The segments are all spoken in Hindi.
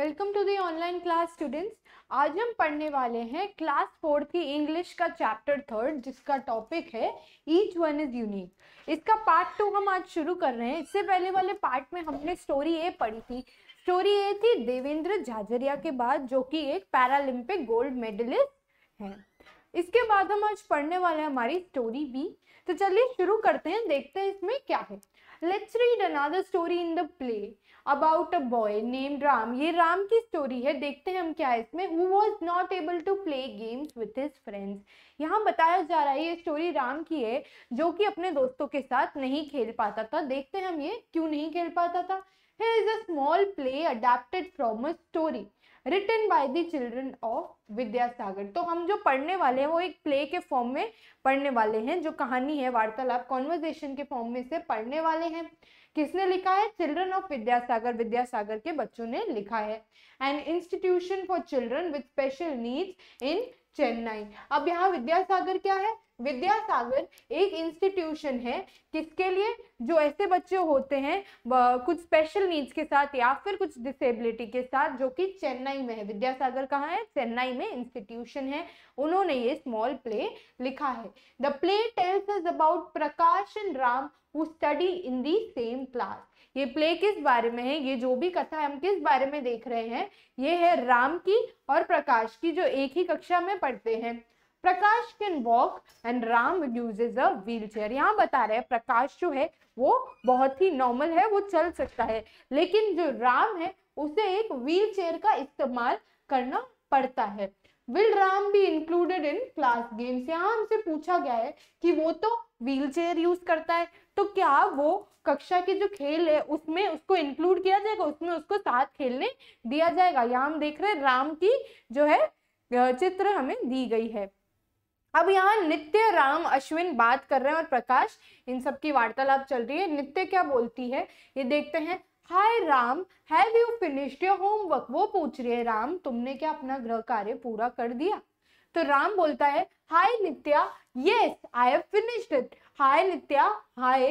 Welcome to the online class students आज हम पढ़ने वाले हैं क्लास फोर्थ की इंग्लिश का चैप्टर थर्ड जिसका टॉपिक है ईच वन इज़ यूनिक इसका पार्ट टू हम आज शुरू कर रहे हैं इससे पहले वाले पार्ट में हमने स्टोरी ए पढ़ी थी स्टोरी ए थी देवेंद्र झाझरिया के बाद जो कि एक पैरालंपिक गोल्ड मेडलिस्ट हैं इसके बाद हम आज पढ़ने वाले हैं हमारी स्टोरी बी तो चलिए शुरू करते हैं देखते हैं इसमें क्या है let's read another story in the play about a boy named Ram ये राम की स्टोरी है देखते हैं हम क्या है इसमें who was not able to play games with his friends यहाँ बताया जा रहा है ये स्टोरी राम की है जो कि अपने दोस्तों के साथ नहीं खेल पाता था देखते हैं हम ये क्यों नहीं खेल पाता था he is a small play adapted from a story written by the children of Vidyasagar तो हम जो पढ़ने वाले हैं वो एक प्ले के फॉर्म में पढ़ने वाले हैं जो कहानी है वार्तालाप कॉन्वर्जेशन के फॉर्म में से पढ़ने वाले हैं किसने लिखा है चिल्ड्रन ऑफ विद्यासागर विद्यासागर के बच्चों ने लिखा है an institution for children with special needs in Chennai अब यहाँ विद्यासागर क्या है विद्यासागर एक इंस्टीट्यूशन है किसके लिए जो ऐसे बच्चे होते हैं कुछ स्पेशल नीड्स के साथ या फिर कुछ डिसेबिलिटी के साथ जो कि चेन्नई में है विद्यासागर कहाँ है चेन्नई में इंस्टीट्यूशन है उन्होंने ये स्मॉल प्ले लिखा है the play tells about Prakash and Ram who study in the same class ये प्ले किस बारे में है ये जो भी कथा हम किस बारे में देख रहे हैं ये है राम की और प्रकाश की जो एक ही कक्षा में पढ़ते हैं Prakash can walk and Ram uses a wheelchair यहाँ बता रहे हैं प्रकाश जो है वो बहुत ही नॉर्मल है वो चल सकता है लेकिन जो राम है उसे एक व्हील चेयर का इस्तेमाल करना पड़ता है will Ram be included in class games यहाँ हमसे पूछा गया है कि वो तो व्हील चेयर यूज करता है तो क्या वो कक्षा के जो खेल है उसमें उसको इंक्लूड किया जाएगा उसमें उसको साथ खेलने दिया जाएगा यहाँ हम देख रहे हैं राम की जो है चित्र हमें दी गई है अब यहाँ नित्य राम अश्विन बात कर रहे हैं और प्रकाश इन सब की वार्तालाप चल रही है नित्य क्या बोलती है ये देखते हैं hi Ram have you finished your homework वो पूछ रही है राम तुमने क्या अपना गृह कार्य पूरा कर दिया तो राम बोलता है hi Nitya yes I have finished it hi Nitya hi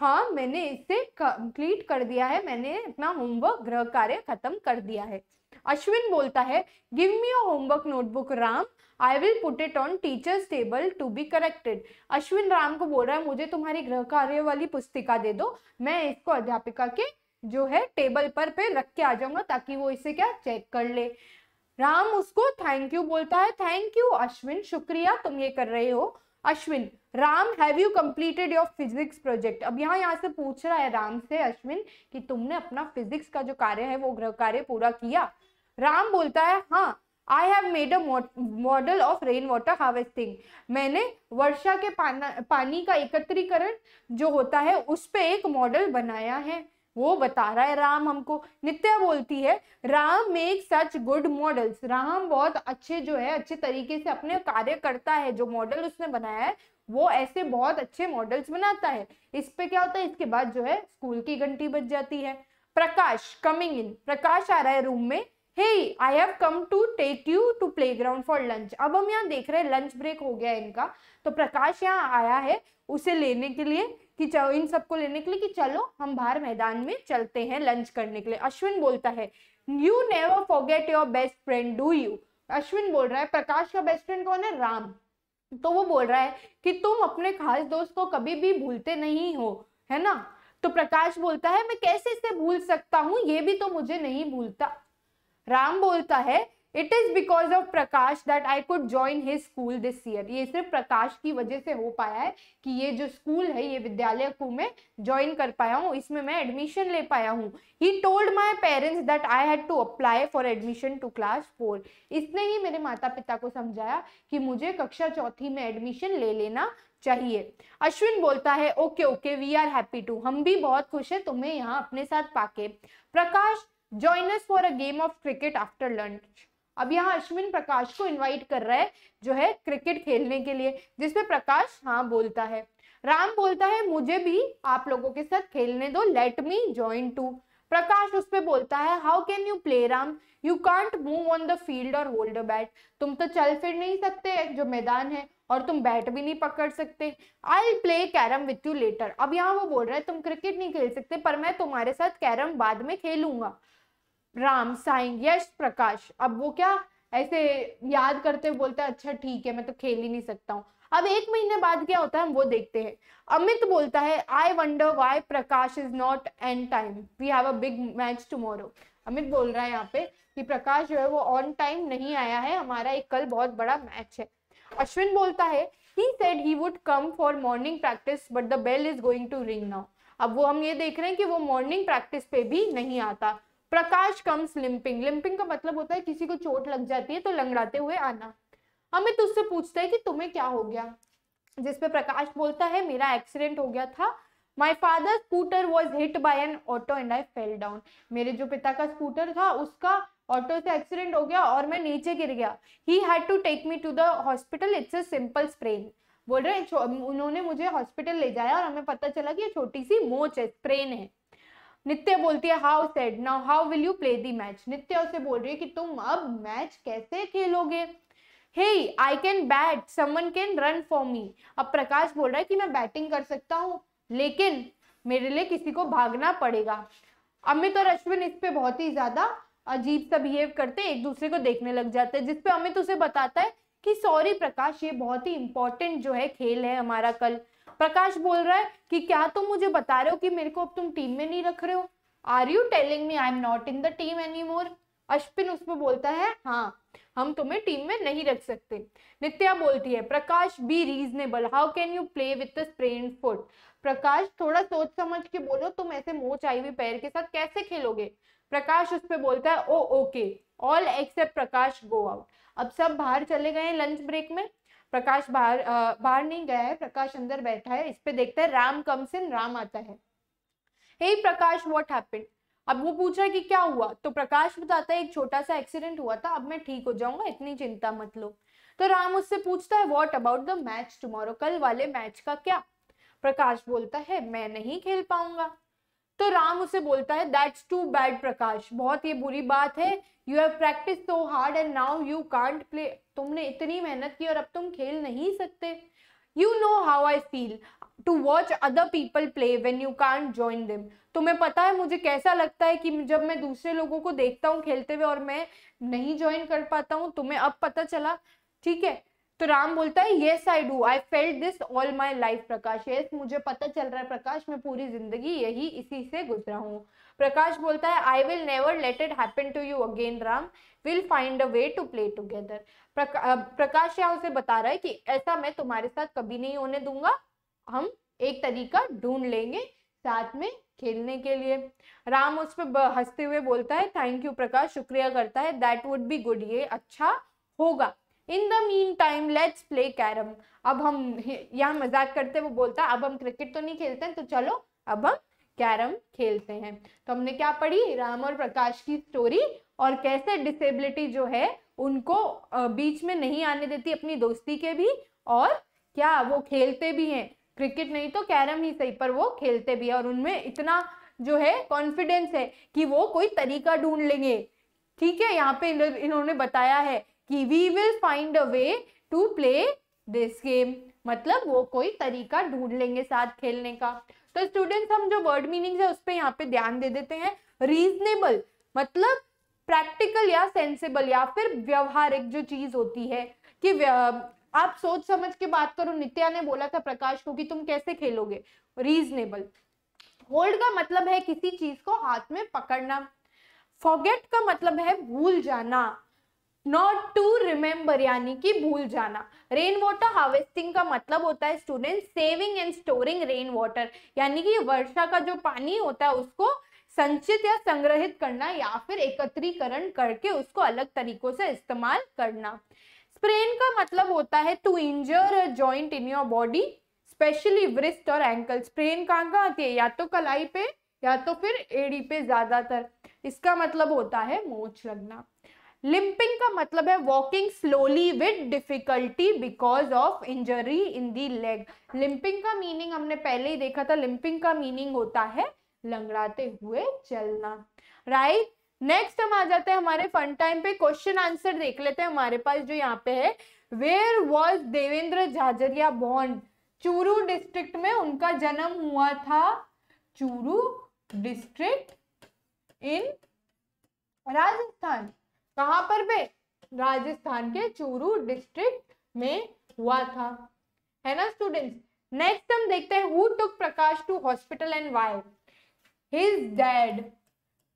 हाँ मैंने इसे कंप्लीट कर दिया है मैंने अपना होमवर्क गृह कार्य खत्म कर दिया है अश्विन बोलता है give me your homework notebook Ram I will put it on teacher's table to be corrected Ashwin Ram को बोल रहा है मुझे तुम्हारी गृह कार्य वाली पुस्तिका दे दो मैं इसको अध्यापिका के जो है टेबल पर पे रख के आ जाऊंगा ताकि वो इसे क्या चेक कर ले राम उसको थैंक यू बोलता है थैंक यू अश्विन शुक्रिया तुम ये कर रहे हो Ashwin Ram have you completed your physics project अब यहाँ यहाँ से पूछ रहा है राम से अश्विन कि तुमने अपना फिजिक्स का जो कार्य है वो ग्रह कार्य पूरा किया राम बोलता है हाँ I have made a model of rain water harvesting मैंने वर्षा के पाना, पानी का एकत्रीकरण जो होता है उस पर एक मॉडल बनाया है वो बता रहा है राम हमको नित्या बोलती है Ram make such good models Ram बहुत अच्छे जो है अच्छे तरीके से अपने कार्य करता है जो मॉडल उसने बनाया है वो ऐसे बहुत अच्छे मॉडल्स बनाता है इस पे क्या होता है इसके बाद जो है स्कूल की घंटी बज जाती है प्रकाश कमिंग इन प्रकाश आ रहा है रूम में hey I have come to take you to playground for lunch अब हम यहाँ देख रहे हैं लंच ब्रेक हो गया इनका तो प्रकाश यहाँ आया है उसे लेने के लिए कि चलो इन सबको लेने के लिए कि चलो हम बाहर मैदान में चलते हैं लंच करने के लिए अश्विन बोलता है you never forget your best friend do you Ashwin बोल रहा है प्रकाश का बेस्ट फ्रेंड कौन है राम तो वो बोल रहा है कि तुम अपने खास दोस्त को कभी भी भूलते नहीं हो है ना तो प्रकाश बोलता है मैं कैसे इसे भूल सकता हूँ ये भी तो मुझे नहीं भूलता राम बोलता है it is because of Prakash that I could join his school this year ये सिर्फ प्रकाश की वजह से हो पाया है कि ये जो स्कूल है ये विद्यालय को मैं ज्वाइन कर पाया हूँ इसमें मैं एडमिशन ले पाया हूँ he told my parents that I had to apply for admission to class four इसने ही मेरे माता पिता को समझाया कि मुझे कक्षा चौथी में एडमिशन ले लेना चाहिए अश्विन बोलता है okay okay we are happy to हम भी बहुत खुश है तुम्हें यहाँ अपने साथ पाके Prakash join us for a game of cricket after lunch अब यहाँ अश्विन प्रकाश को इनवाइट कर रहा है जो है क्रिकेट खेलने के लिए जिसपे प्रकाश हाँ बोलता है राम बोलता है मुझे भी आप लोगों के साथ खेलने दो let me join too Prakash उस पर बोलता है how can you play Ram you can't move on the field और होल्ड बैट तुम तो चल फिर नहीं सकते जो मैदान है और तुम बैट भी नहीं पकड़ सकते I play carrom with you later अब यहाँ वो बोल रहा है तुम क्रिकेट नहीं खेल सकते पर मैं तुम्हारे साथ कैरम बाद में खेलूंगा राम साइन यश प्रकाश अब वो क्या ऐसे याद करते हुए बोलता है अच्छा ठीक है मैं तो खेल ही नहीं सकता हूँ अब एक महीने बाद क्या होता है हम वो देखते हैं अमित बोलता है I wonder why Prakash is not on time we have a big match tomorrow Amit बोल रहा है यहाँ पे कि प्रकाश जो है वो ऑन टाइम नहीं आया है हमारा एक कल बहुत बड़ा मैच है अश्विन बोलता है he said he would come for morning practice but the bell is going to ring now अब वो हम ये देख रहे हैं कि वो मॉर्निंग प्रैक्टिस पे भी नहीं आता प्रकाश कम्स लिंपिंग लिंपिंग का मतलब होता है किसी को चोट लग जाती है तो लंगड़ाते हुए आना अमित उससे पूछता है कि तुम्हें क्या हो गया जिसपे प्रकाश बोलता है मेरा एक्सीडेंट हो गया था my father scooter was hit by an auto and I fell down मेरे जो पिता का स्कूटर था उसका ऑटो से एक्सीडेंट हो गया और मैं नीचे गिर गया he had to take me to the hospital it's a simple sprain बोल रहे हैं उन्होंने मुझे हॉस्पिटल ले जाया और हमें पता चला कि ये छोटी सी मोच है स्प्रेन है नित्य बोलती है how sad now how will you play the match Nitya उसे बोल रही है कि तुम अब मैच कैसे खेलोगे hey I can bat someone can run for me अब प्रकाश बोल रहा है कि मैं बैटिंग कर सकता हूँ लेकिन मेरे लिए किसी को भागना पड़ेगा अमित और अश्विन इस पे बहुत ही ज्यादा अजीब सा बिहेव करते एक दूसरे को देखने लग जाते हैं जिसपे अमित उसे बताता है कि सॉरी प्रकाश ये बहुत ही इंपॉर्टेंट जो है खेल है हमारा कल प्रकाश बोल रहा है कि क्या तुम मुझे बता रहे हो कि मेरे को अब तुम टीम में नहीं रख रहे हो are you telling me I am not in the team any more Ashwin उसमें बोलता है हाँ हम तुम्हें टीम में नहीं रख सकते नित्या बोलती है Prakash be reasonable how can you play with sprain foot Prakash थोड़ा सोच समझ के बोलो तुम ऐसे मोच आई हुई पैर के साथ कैसे खेलोगे प्रकाश उस पर बोलता है oh okay all except Prakash go out अब सब बाहर चले गए लंच ब्रेक में प्रकाश बाहर बाहर नहीं गया है प्रकाश अंदर बैठा है इस पे देखता है राम कम्स इन राम आता है hey hey, Prakash what happened अब वो पूछ रहा है कि क्या हुआ तो प्रकाश बताता है एक छोटा सा एक्सीडेंट हुआ था अब मैं ठीक हो जाऊंगा इतनी चिंता मत लो तो राम उससे पूछता है what about the match tomorrow कल वाले मैच का क्या प्रकाश बोलता है मैं नहीं खेल पाऊंगा तो राम उसे बोलता है दैट्स टू बैड प्रकाश बहुत ये बुरी बात है you have practice so hard and now you can't play तुमने इतनी मेहनत की और अब तुम खेल नहीं सकते you know how I feel to watch other people play when you can't join them तुम्हें पता है मुझे कैसा लगता है कि जब मैं दूसरे लोगों को देखता हूँ खेलते हुए और मैं नहीं ज्वाइन कर पाता हूँ तुम्हें अब पता चला ठीक है तो राम बोलता है yes I do I felt this all my life Prakash yes मुझे पता चल रहा है प्रकाश मैं पूरी जिंदगी यही इसी से गुजरा हूँ प्रकाश बोलता है I will never let it happen to you again Ram will find a way to play together Prakash यहाँ उसे बता रहा है कि ऐसा मैं तुम्हारे साथ कभी नहीं होने दूंगा हम एक तरीका ढूंढ लेंगे साथ में खेलने के लिए राम उस पर हंसते हुए बोलता है थैंक यू प्रकाश शुक्रिया करता है दैट वुड बी गुड ये अच्छा होगा in the meantime let's play carrom अब हम यहाँ मजाक करते वो बोलता अब हम क्रिकेट तो नहीं खेलते हैं तो चलो अब हम कैरम खेलते हैं तो हमने क्या पढ़ी राम और प्रकाश की स्टोरी और कैसे डिसेबिलिटी जो है उनको बीच में नहीं आने देती अपनी दोस्ती के भी और क्या वो खेलते भी हैं क्रिकेट नहीं तो कैरम ही सही पर वो खेलते भी हैं और उनमें इतना जो है कॉन्फिडेंस है कि वो कोई तरीका ढूंढ लेंगे ठीक है यहाँ पे इन्होंने बताया है कि we will find a way to play this game मतलब वो कोई तरीका ढूंढ लेंगे साथ खेलने का तो स्टूडेंट्स हम जो वर्ड मीनिंग्स है उस पर यहाँ पे ध्यान दे देते हैं रीजनेबल मतलब प्रैक्टिकल या सेंसेबल या फिर व्यवहारिक जो चीज होती है कि आप सोच समझ के बात करो नित्या ने बोला था प्रकाश को कि तुम कैसे खेलोगे रीजनेबल होल्ड का मतलब है किसी चीज को हाथ में पकड़ना फॉगेट का मतलब है भूल जाना नॉट टू रिमेम्बर यानी कि भूल जाना रेन वाटर हार्वेस्टिंग का मतलब होता है student saving and storing rain water यानी कि वर्षा का जो पानी होता है उसको संचित या संग्रहित करना या फिर एकत्रीकरण करके उसको अलग तरीकों से इस्तेमाल करना स्प्रेन का मतलब होता है to injure a joint in your body specially wrist और एंकल स्प्रेन कहाँ कहाँ आती है या तो कलाई पे या तो फिर एड़ी पे ज्यादातर इसका मतलब होता है मोच लगना लिंपिंग का मतलब है walking slowly with difficulty because of injury in the leg limping का मीनिंग हमने पहले ही देखा था लिंपिंग का मीनिंग होता है लंगड़ाते हुए चलना राइट right? नेक्स्ट हम आ जाते हैं हमारे फन टाइम पे क्वेश्चन आंसर देख लेते हैं हमारे पास जो यहाँ पे है वेयर वॉज देवेंद्र झाजरिया बॉन्ड चूरू डिस्ट्रिक्ट में उनका जन्म हुआ था चूरू डिस्ट्रिक्ट इन राजस्थान कहाँ पर पे राजस्थान के चूरू डिस्ट्रिक्ट में हुआ था है ना स्टूडेंट्स नेक्स्ट हम देखते हैं who took Prakash to hospital and why his dad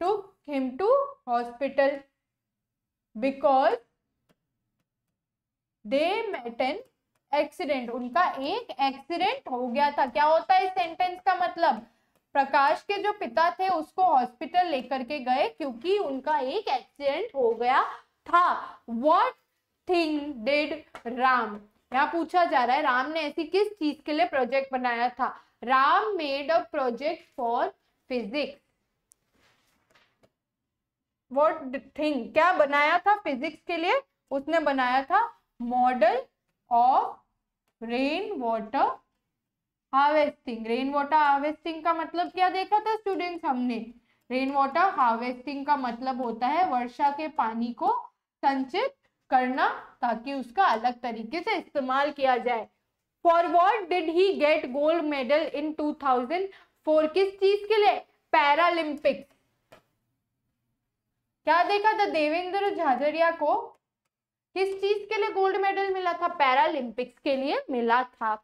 took him to hospital because they met an accident उनका एक एक्सीडेंट हो गया था क्या होता है सेंटेंस का मतलब प्रकाश के जो पिता थे उसको हॉस्पिटल लेकर के गए क्योंकि उनका एक एक्सीडेंट हो गया था वॉट थिंग डिड राम यहाँ पूछा जा रहा है राम ने ऐसी किस चीज के लिए प्रोजेक्ट बनाया था Ram made a project for physics what thing क्या बनाया था फिजिक्स के लिए उसने बनाया था model of rain water harvesting rain water harvesting का मतलब क्या देखा था स्टूडेंट्स हमने रेन वाटर हार्वेस्टिंग का मतलब होता है वर्षा के पानी को संचित करना ताकि उसका अलग तरीके से इस्तेमाल किया जाए for what did he get gold medal in two thousand four किस चीज के लिए पैरालंपिक्स क्या देखा था देवेंद्र झाझरिया को किस चीज के लिए गोल्ड मेडल मिला था पैरालंपिक्स के लिए मिला था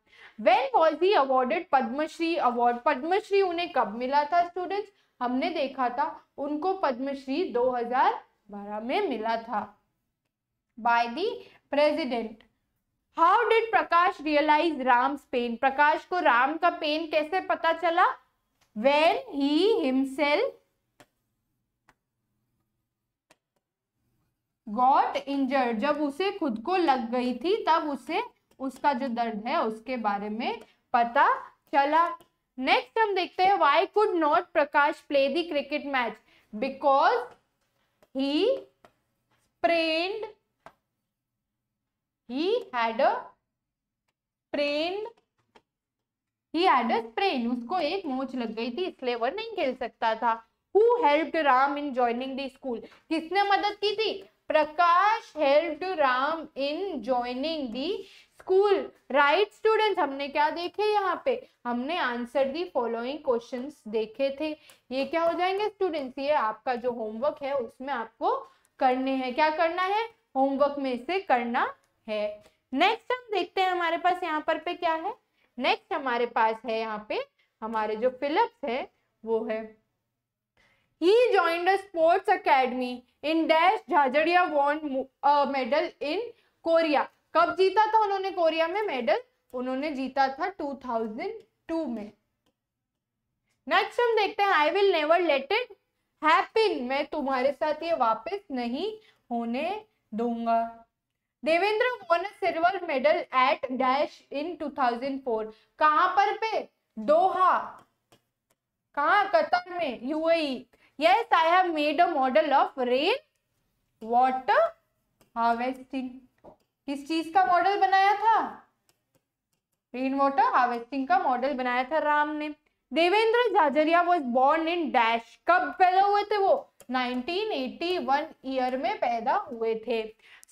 when was he awarded Padma Shri award Padma Shri उन्हें कब मिला था स्टूडेंट्स हमने देखा था उनको पद्मश्री 2012 में मिला था by the president how did Prakash realise Ram pain Prakash को राम का पेन कैसे पता चला when he himself got injured जब उसे खुद को लग गई थी तब उसे उसका जो दर्द है उसके बारे में पता चला नेक्स्ट हम देखते हैं why could not Prakash play the cricket match because he sprained he had a sprained he had a sprain उसको एक मोच लग गई थी इसलिए वह नहीं खेल सकता था who helped ram in joining the school किसने मदद की थी Prakash helped ram in joining the school right student हमने क्या देखे यहाँ पे हमने आंसर दी फॉलोइंग क्वेश्चंस देखे थे ये क्या हो जाएंगे स्टूडेंट्स ये आपका जो होमवर्क है उसमें आपको करने हैं क्या करना है होमवर्क में से करना है नेक्स्ट हम देखते हैं हमारे पास यहाँ पर पे क्या है नेक्स्ट हमारे पास है यहाँ पे हमारे जो फिलिप्स है वो है He joined a sports academy in dash Jhajadiya won a uh, medal in Korea. कब जीता था उन्होंने कोरिया में मेडल उन्होंने जीता था 2002 में नेक्स्ट हम देखते हैं I will never let it happen मैं तुम्हारे साथ ये वापस नहीं होने दूंगा Devendra won silver medal at dash in 2004 कहां पर पे दोहा कहा कतर में UAE yes I have made a model of rain water harvesting किस चीज का मॉडल बनाया था रेन वॉटर हार्वेस्टिंग का मॉडल बनाया था राम ने Devendra Jhajharia was born in dash कब पैदा हुए थे वो 1981 ईयर में पैदा हुए थे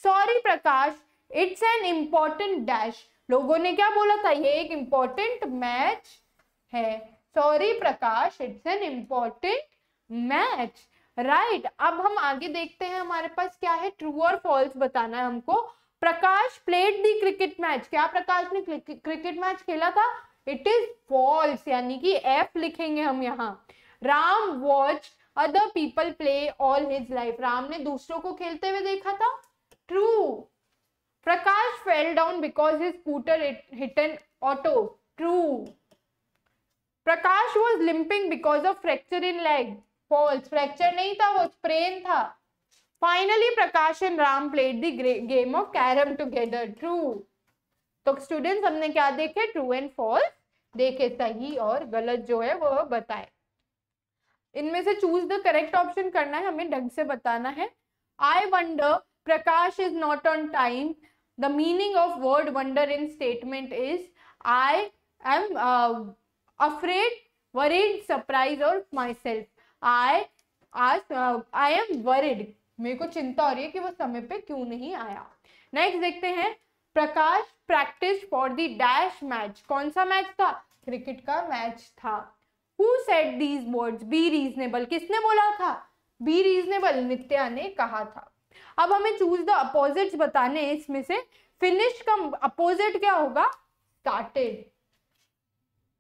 sorry Prakash it's an important dash लोगों ने क्या बोला था ये एक इम्पोर्टेंट मैच है sorry Prakash it's an important match right अब हम आगे देखते हैं हमारे पास क्या है ट्रू और फॉल्स बताना है हमको Prakash played the cricket match क्या प्रकाश ने क्रिकेट मैच खेला था इट इज फॉल्स यानी कि एफ लिखेंगे हम यहाँ Ram watch other people play all his life Ram ने दूसरों को खेलते हुए देखा था true Prakash fell down because his scooter hit an auto true Prakash was limping because of fracture in leg false fracture नहीं था वो स्प्रेन था finally Prakash and Ram played the game of carrom together true तो स्टूडेंट्स हमने क्या देखे ट्रू एंड फॉल्स देखे सही और गलत जो है वो बताए इनमें से चूज द करेक्ट ऑप्शन करना है हमें ढंग से बताना है I wonder Prakash is not on time the meaning of word wonder in statement is I am afraid worried surprise और myself I I am worried मेरे को चिंता हो रही है कि वो समय पे क्यों नहीं आया नेक्स्ट देखते हैं Prakash practice for the dash match कौन सा मैच था क्रिकेट का मैच था who said these words be reasonable किसने बोला था बी रीजनेबल नित्या ने कहा था अब हमें चूज द अपोजिट बताने इसमें से फिनिश का अपोजिट क्या होगा स्टार्टेड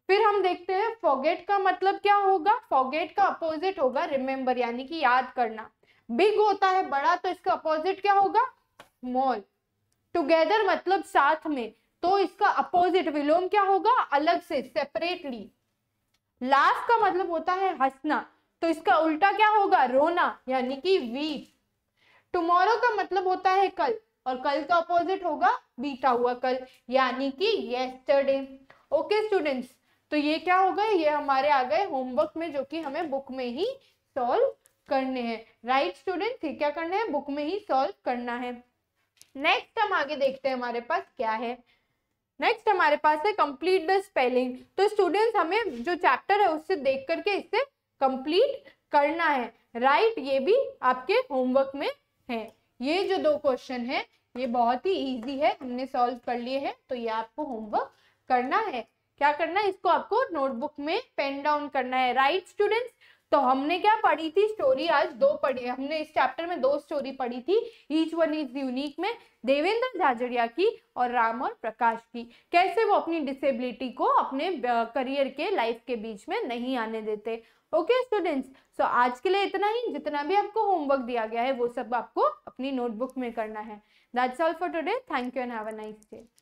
फिर हम देखते हैं फॉगेट का मतलब क्या होगा फॉगेट का अपोजिट होगा रिमेम्बर यानी कि याद करना बिग होता है बड़ा तो इसका अपोजिट क्या होगा स्मॉल टुगेदर मतलब साथ में तो इसका अपोजिट विलोम क्या होगा अलग से सेपरेटली लाफ का मतलब होता है हंसना तो इसका उल्टा क्या होगा रोना यानी कि वीप टुमारो का मतलब होता है कल और कल का अपोजिट होगा बीता हुआ कल यानी कि येस्टरडे ओके स्टूडेंट्स तो ये क्या होगा ये हमारे आ गए होमवर्क में जो कि हमें बुक में ही सॉल्व करने हैं राइट स्टूडेंट थे क्या करना है बुक में ही सॉल्व करना है नेक्स्ट हम आगे देखते हैं हमारे पास क्या है नेक्स्ट हमारे पास है कंप्लीट द स्पेलिंग तो स्टूडेंट्स हमें जो चैप्टर है उससे देख करके इससे कंप्लीट करना है राइट right, ये भी आपके होमवर्क में है ये जो दो क्वेश्चन है ये बहुत ही इजी है हमने सॉल्व कर लिए हैं तो ये आपको होमवर्क करना है क्या करना है इसको आपको नोटबुक में पेन डाउन करना है राइट right, स्टूडेंट्स तो हमने क्या पढ़ी थी स्टोरी आज दो पढ़ी हमने इस चैप्टर में दो स्टोरी पढ़ी थी ईच वन इज यूनिक में देवेंद्र झाझड़िया की और राम और प्रकाश की कैसे वो अपनी डिसेबिलिटी को अपने करियर के लाइफ के बीच में नहीं आने देते ओके स्टूडेंट्स सो आज के लिए इतना ही जितना भी आपको होमवर्क दिया गया है वो सब आपको अपनी नोटबुक में करना है that's all for today thank you and have a nice day